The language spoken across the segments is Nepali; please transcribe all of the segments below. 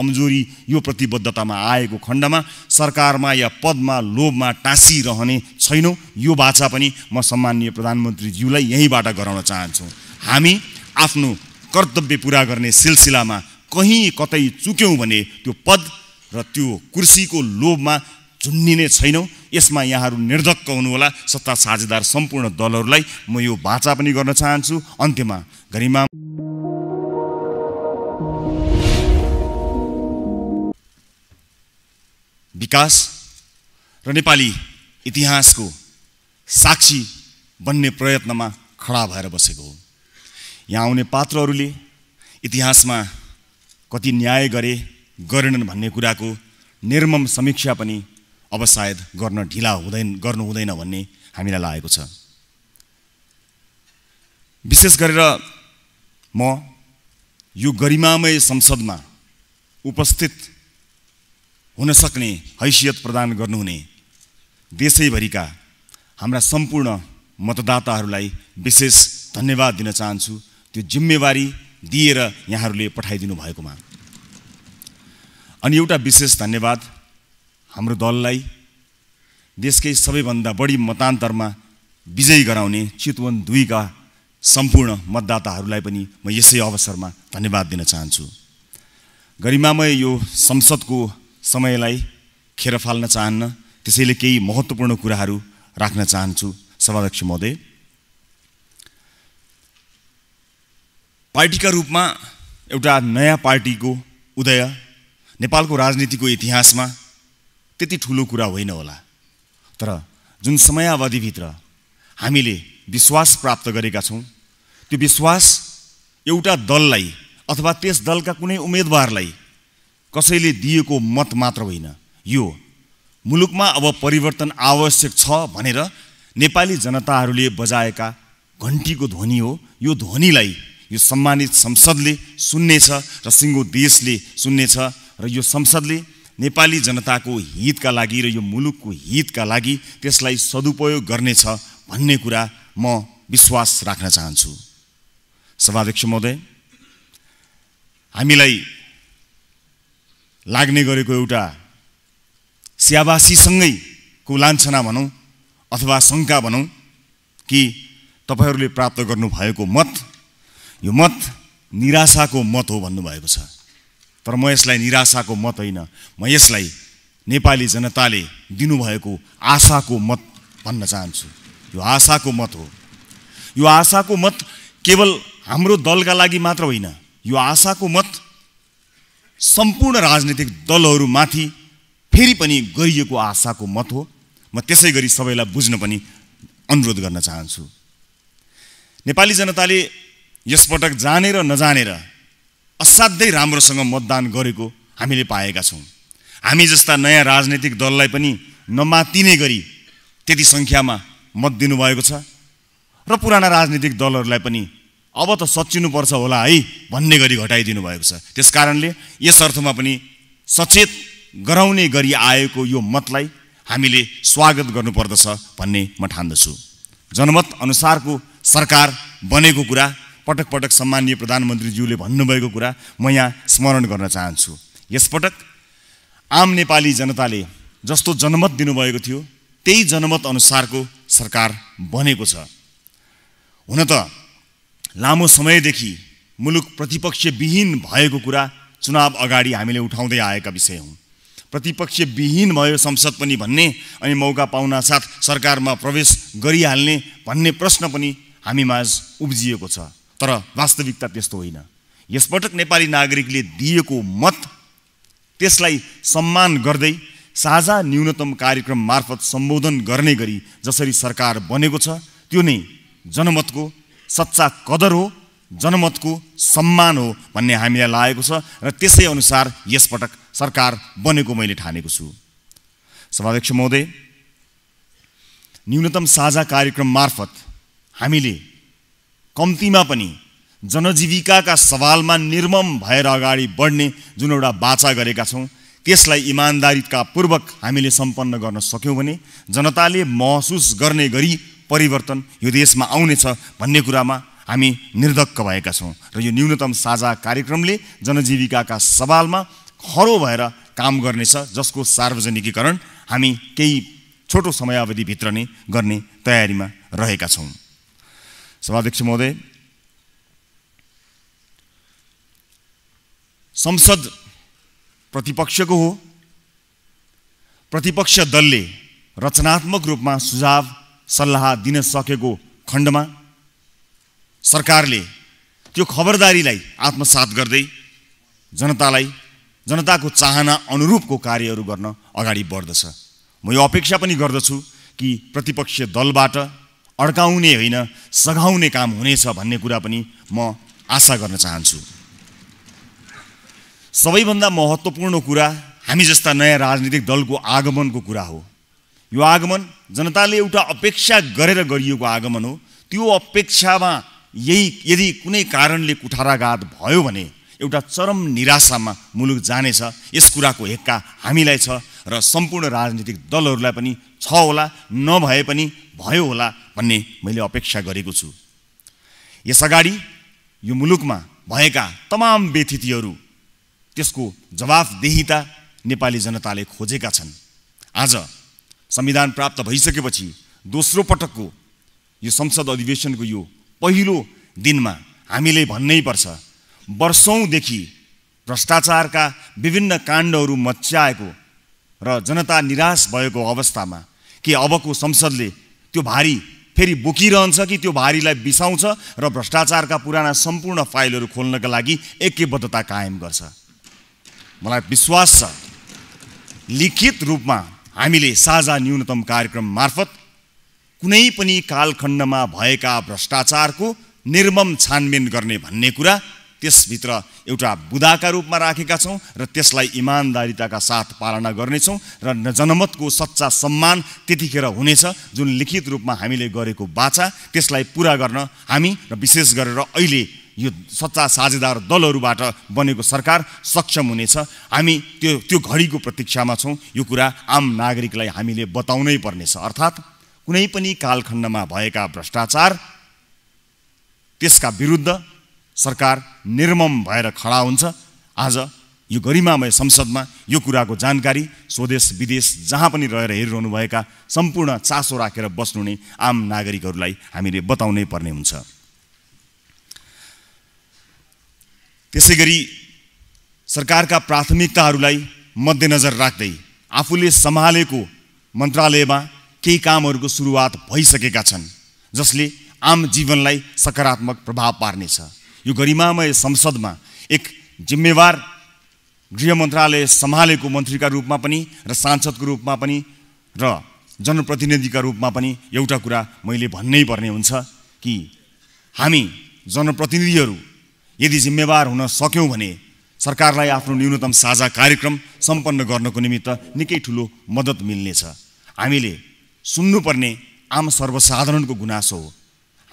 कमजोरी यो प्रतिबद्धतामा आएको खण्डमा सरकारमा या पदमा लोभमा टाँसिरहने छैनौँ यो बाछा पनि म सम्मान्य प्रधानमन्त्रीज्यूलाई यहीँबाट गराउन चाहन्छु हामी आफ्नो कर्तव्य पुरा गर्ने सिलसिलामा कहीँ कतै चुक्यौँ भने त्यो पद र त्यो कुर्सीको लोभमा झुन्डिने छैनौँ यसमा यहाँहरू निर्धक्क हुनुहोला सत्ता साझेदार सम्पूर्ण दलहरूलाई म यो बाचा पनि गर्न चाहन्छु अन्त्यमा गरिमा विकास र नेपाली इतिहासको साक्षी बन्ने प्रयत्नमा खडा भएर बसेको हो यहाँ आउने पात्रहरूले इतिहासमा कति न्याय गरे गरेनन् भन्ने कुराको निर्मम समीक्षा पनि अब सायद गर्न ढिला हुँदैन गर्नु हुँदैन भन्ने हामीलाई लागेको छ विशेष गरेर म यो गरिमामय संसदमा उपस्थित हुन हैसियत प्रदान गर्नुहुने देशैभरिका हाम्रा सम्पूर्ण मतदाताहरूलाई विशेष धन्यवाद दिन चाहन्छु त्यो जिम्मेवारी दिएर यहाँहरूले पठाइदिनु भएकोमा अनि एउटा विशेष धन्यवाद हाम्रो दललाई देशकै सबैभन्दा बढी मतान्तरमा विजयी गराउने चितवन दुईका सम्पूर्ण मतदाताहरूलाई पनि म यसै अवसरमा धन्यवाद दिन चाहन्छु गरिमामय यो संसदको समयलाई खेर फाल्न चाहन्न त्यसैले केही महत्त्वपूर्ण कुराहरू राख्न चाहन्छु सभाध्यक्ष महोदय पार्टीका रूपमा एउटा नयाँ पार्टीको उदय नेपालको राजनीतिको इतिहासमा त्यति ठुलो कुरा होइन होला तर जुन समयावधिभित्र हामीले विश्वास प्राप्त गरेका छौँ त्यो विश्वास एउटा दललाई अथवा त्यस दलका कुनै उम्मेदवारलाई कसैले दिएको मत मात्र होइन यो मुलुकमा अब परिवर्तन आवश्यक छ भनेर नेपाली जनताहरूले बजाएका घन्टीको ध्वनि हो यो ध्वनिलाई यो सम्मानित संसदले सुन्नेछ र सिङ्गो देशले सुन्नेछ र यो संसदले नेपाली जनताको हितका लागि र यो मुलुकको हितका लागि त्यसलाई सदुपयोग गर्नेछ भन्ने कुरा म विश्वास राख्न चाहन्छु सभाध्यक्ष महोदय हामीलाई लाग्ने गरेको एउटा स्याबासीसँगैको लान्छना भनौँ अथवा शङ्का भनौँ कि तपाईँहरूले प्राप्त गर्नुभएको मत यो मत निराशाको मत हो भन्नुभएको छ तर म यसलाई निराशाको मत होइन म यसलाई नेपाली जनताले दिनुभएको आशाको मत भन्न चाहन्छु यो आशाको मत हो यो आशाको मत केवल हाम्रो दलका लागि मात्र होइन यो आशाको मत सम्पूर्ण राजनैतिक दलहरूमाथि फेरि पनि गरिएको आशाको मत हो म त्यसै गरी सबैलाई बुझ्न पनि अनुरोध गर्न चाहन्छु नेपाली जनताले यसपटक जानेर नजानेर असाध्यै राम्रोसँग मतदान गरेको हामीले पाएका छौँ हामी जस्ता नयाँ राजनैतिक दललाई पनि नमातिने गरी त्यति सङ्ख्यामा मत दिनुभएको छ र पुराना राजनीतिक दलहरूलाई पनि अब त सचिनुपर्छ होला है भन्ने गरी घटाइदिनु भएको छ त्यस कारणले यस अर्थमा पनि सचेत गराउने गरी आएको यो मतलाई हामीले स्वागत गर्नुपर्दछ भन्ने म ठान्दछु जनमत अनुसारको सरकार बनेको कुरा पटक पटक सम्मानीय प्रधानमन्त्रीज्यूले भन्नुभएको कुरा म यहाँ स्मरण गर्न चाहन्छु यसपटक आम नेपाली जनताले जस्तो जनमत दिनुभएको थियो त्यही जनमत अनुसारको सरकार बनेको छ हुन त लामो समयदेखि मुलुक प्रतिपक्षविहीन भएको कुरा चुनाव अगाडि हामीले उठाउँदै आएका विषय हौँ प्रतिपक्षविहीन भयो संसद पनि भन्ने अनि मौका साथ सरकारमा प्रवेश गरिहाल्ने भन्ने प्रश्न पनि हामी माझ उब्जिएको छ तर वास्तविकता त्यस्तो होइन यसपटक नेपाली नागरिकले दिएको मत त्यसलाई सम्मान गर्दै साझा न्यूनतम कार्यक्रम मार्फत सम्बोधन गर्ने गरी जसरी सरकार बनेको छ त्यो नै जनमतको सच्चा कदर हो जनमतको सम्मान हो भन्ने हामीलाई लागेको छ र त्यसै अनुसार यसपटक सरकार बनेको मैले ठानेको छु सभाध्यक्ष महोदय न्यूनतम साझा कार्यक्रम मार्फत हामीले कम्तीमा पनि जनजीविकाका सवालमा निर्मम भएर अगाडि बढ्ने जुन एउटा बाचा गरेका छौँ त्यसलाई इमान्दारीका पूर्वक हामीले सम्पन्न गर्न सक्यौँ भने जनताले महसुस गर्ने गरी परिवर्तन यो देशमा आउनेछ भन्ने कुरामा हामी निर्धक्क भएका छौँ र यो न्यूनतम साझा कार्यक्रमले जनजीविकाका सवालमा खरो भएर काम गर्नेछ जसको सार्वजनिकीकरण हामी केही छोटो समयावधिभित्र नै गर्ने तयारीमा रहेका छौँ सभाध्यक्ष महोदय संसद प्रतिपक्षको हो प्रतिपक्ष दलले रचनात्मक रूपमा सुझाव सल्लाह दिन सकेको खण्डमा सरकारले त्यो खबरदारीलाई आत्मसात गर्दै जनतालाई जनताको चाहना अनुरूपको कार्यहरू गर्न अगाडि बढ्दछ म यो अपेक्षा पनि गर्दछु कि प्रतिपक्ष दलबाट अड्काउने होइन सघाउने काम हुनेछ भन्ने कुरा पनि म आशा गर्न चाहन्छु सबैभन्दा महत्त्वपूर्ण कुरा हामी जस्ता नयाँ राजनीतिक दलको आगमनको कुरा हो यो आगमन जनताले एउटा अपेक्षा गरेर गरिएको आगमन हो त्यो अपेक्षामा यही यदि कुनै कारणले कुठाराघात भयो भने एउटा चरम निराशामा मुलुक जानेछ यस कुराको हेक्का हामीलाई छ र सम्पूर्ण राजनीतिक दलहरूलाई पनि छ होला नभए पनि भयो होला भन्ने मैले अपेक्षा गरेको छु यस अगाडि यो मुलुकमा भएका तमाम व्यथितिहरू त्यसको जवाफदेहिता नेपाली जनताले खोजेका छन् आज संविधान प्राप्त भइसकेपछि दोस्रो पटकको यो संसद अधिवेशनको यो पहिलो दिनमा हामीले भन्नै पर्छ वर्षौँदेखि भ्रष्टाचारका विभिन्न काण्डहरू मच्याएको र जनता निराश भएको अवस्थामा के अबको संसदले त्यो भारी फेरि बोकिरहन्छ कि त्यो भारीलाई बिसाउँछ र भ्रष्टाचारका पुराना सम्पूर्ण फाइलहरू खोल्नका लागि एकैबद्धता कायम गर्छ मलाई विश्वास छ लिखित रूपमा हामीले साझा न्यूनतम कार्यक्रम मार्फत कुनै पनि कालखण्डमा भएका भ्रष्टाचारको निर्मम छानबिन गर्ने भन्ने कुरा त्यसभित्र एउटा बुदाका रूपमा राखेका छौँ र त्यसलाई इमान्दारिताका साथ पालना गर्नेछौँ र जनमतको सच्चा सम्मान त्यतिखेर हुनेछ जुन लिखित रूपमा हामीले गरेको बाचा त्यसलाई पुरा गर्न हामी र विशेष गरेर अहिले यो सच्चा साझेदार दलहरूबाट बनेको सरकार सक्षम हुनेछ हामी त्यो त्यो घडीको प्रतीक्षामा छौँ यो कुरा आम नागरिकलाई हामीले बताउनै पर्नेछ अर्थात् कुनै पनि कालखण्डमा भएका भ्रष्टाचार त्यसका विरुद्ध सरकार निर्मम भएर खडा हुन्छ आज यो गरिमामय संसदमा यो कुराको जानकारी स्वदेश विदेश जहाँ पनि रहेर हेरिरहनुभएका सम्पूर्ण चासो राखेर बस्नुहुने आम नागरिकहरूलाई हामीले बताउनै पर्ने हुन्छ त्यसै गरी सरकारका प्राथमिकताहरूलाई मध्यनजर राख्दै आफूले सम्हालेको मन्त्रालयमा केही कामहरूको सुरुवात भइसकेका छन् जसले आम जीवनलाई सकारात्मक प्रभाव पार्नेछ यो गरिमामय संसदमा एक जिम्मेवार गृह मन्त्रालय सम्हालेको मन्त्रीका रूपमा पनि र सांसदको रूपमा पनि र जनप्रतिनिधिका रूपमा पनि एउटा कुरा मैले भन्नै पर्ने हुन्छ कि हामी जनप्रतिनिधिहरू यदि जिम्मेवार हुन सक्यौँ भने सरकारलाई आफ्नो न्यूनतम साझा कार्यक्रम सम्पन्न गर्नको निमित्त निकै ठुलो मद्दत मिल्नेछ हामीले सुन्नुपर्ने आम सर्वसाधारणको गुनासो हो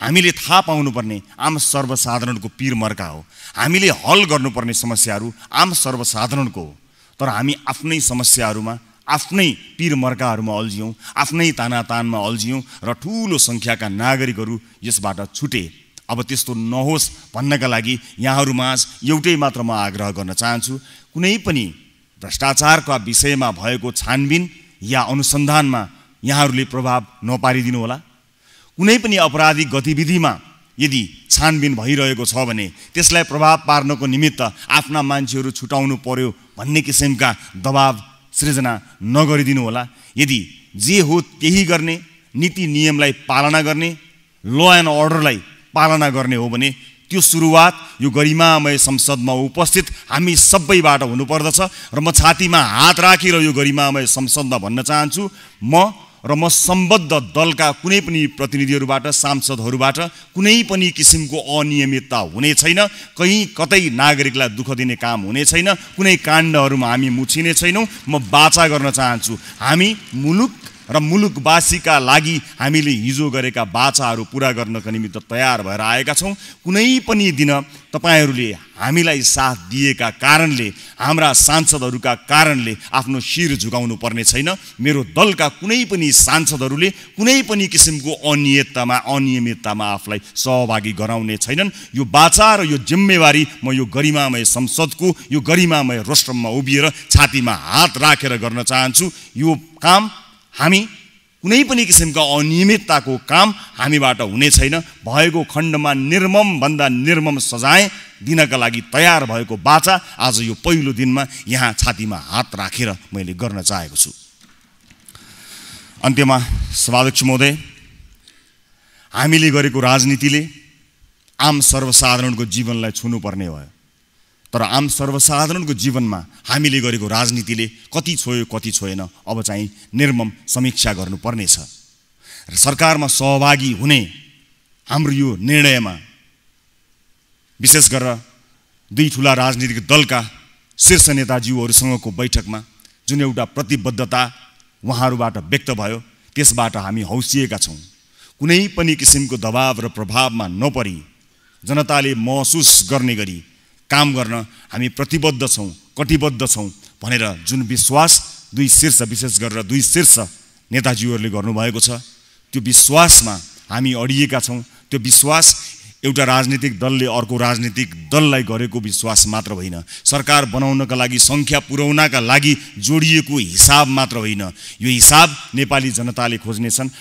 हामीले थाहा पाउनुपर्ने आम सर्वसाधारणको पिर मर्का हो हामीले हल गर्नुपर्ने समस्याहरू आम सर्वसाधारणको हो तर हामी आफ्नै समस्याहरूमा आफ्नै पिरमर्काहरूमा अल्झ्यौँ आफ्नै तानातानमा अल्झ्यौँ र ठुलो सङ्ख्याका नागरिकहरू यसबाट छुटे अब त्यस्तो नहोस् भन्नका लागि यहाँहरूमाझ एउटै मात्र म आग्रह गर्न चाहन्छु कुनै पनि भ्रष्टाचारका विषयमा भएको छानबिन या अनुसन्धानमा यहाँहरूले प्रभाव होला कुनै पनि अपराधिक गतिविधिमा यदि छानबिन भइरहेको छ भने त्यसलाई प्रभाव पार्नको निमित्त आफ्ना मान्छेहरू छुटाउनु पर्यो भन्ने किसिमका दबाव सृजना होला यदि जे हो त्यही गर्ने नीति नियमलाई पालना गर्ने ल एन्ड अर्डरलाई पालना गर्ने हो भने त्यो सुरुवात यो गरिमामय संसदमा उपस्थित हामी सबैबाट हुनुपर्दछ र म छातीमा हात राखेर यो गरिमामय संसदमा भन्न चाहन्छु म र म सम्बद्ध दलका कुनै पनि प्रतिनिधिहरूबाट सांसदहरूबाट कुनै पनि किसिमको अनियमितता हुने छैन कहीँ कतै नागरिकलाई दुःख दिने काम हुने छैन कुनै काण्डहरूमा हामी मुछिने छैनौँ म बाचा गर्न चाहन्छु हामी मुलुक र मुलुकवासीका लागि हामीले हिजो गरेका बाचाहरू पुरा गर्नका निमित्त तयार भएर आएका छौँ कुनै पनि दिन तपाईँहरूले हामीलाई साथ दिएका कारणले हाम्रा सांसदहरूका कारणले आफ्नो शिर झुकाउनु पर्ने छैन मेरो दलका कुनै पनि सांसदहरूले कुनै पनि किसिमको अनियततामा अनियमिततामा आफूलाई सहभागी गराउने छैनन् यो बाचा र यो जिम्मेवारी म यो गरिमामय संसदको यो गरिमामय रोस्ट्रममा उभिएर छातीमा हात राखेर गर्न चाहन्छु यो काम हामी कुनै पनि किसिमका अनियमितताको काम हामीबाट हुने छैन भएको खण्डमा निर्ममभन्दा निर्मम सजाय दिनका लागि तयार भएको बाचा आज यो पहिलो दिनमा यहाँ छातीमा हात राखेर मैले गर्न चाहेको छु अन्त्यमा सभाध्यक्ष महोदय हामीले गरेको राजनीतिले आम सर्वसाधारणको जीवनलाई छुनुपर्ने भयो तर आम सर्वसाधारणको जीवनमा हामीले गरेको राजनीतिले कति छोयो कति छोएन अब चाहिँ निर्मम समीक्षा गर्नुपर्नेछ र सरकारमा सहभागी हुने हाम्रो यो निर्णयमा विशेष गरेर दुई ठुला राजनीतिक दलका शीर्ष नेताज्यूहरूसँगको बैठकमा जुन एउटा प्रतिबद्धता उहाँहरूबाट व्यक्त भयो त्यसबाट हामी हौसिएका छौँ कुनै पनि किसिमको दबाव र प्रभावमा नपरी जनताले महसुस गर्ने गरी काम गर्न हामी प्रतिबद्ध छौँ कटिबद्ध छौँ भनेर जुन विश्वास दुई शीर्ष विशेष गरेर दुई शीर्ष नेताजीहरूले गर्नुभएको छ त्यो विश्वासमा हामी अडिएका छौँ त्यो विश्वास एउटा राजनीतिक दलले अर्को राजनीतिक दललाई गरेको विश्वास मात्र होइन सरकार बनाउनका लागि सङ्ख्या पुर्याउनका लागि जोडिएको हिसाब मात्र होइन यो हिसाब नेपाली जनताले खोज्नेछन्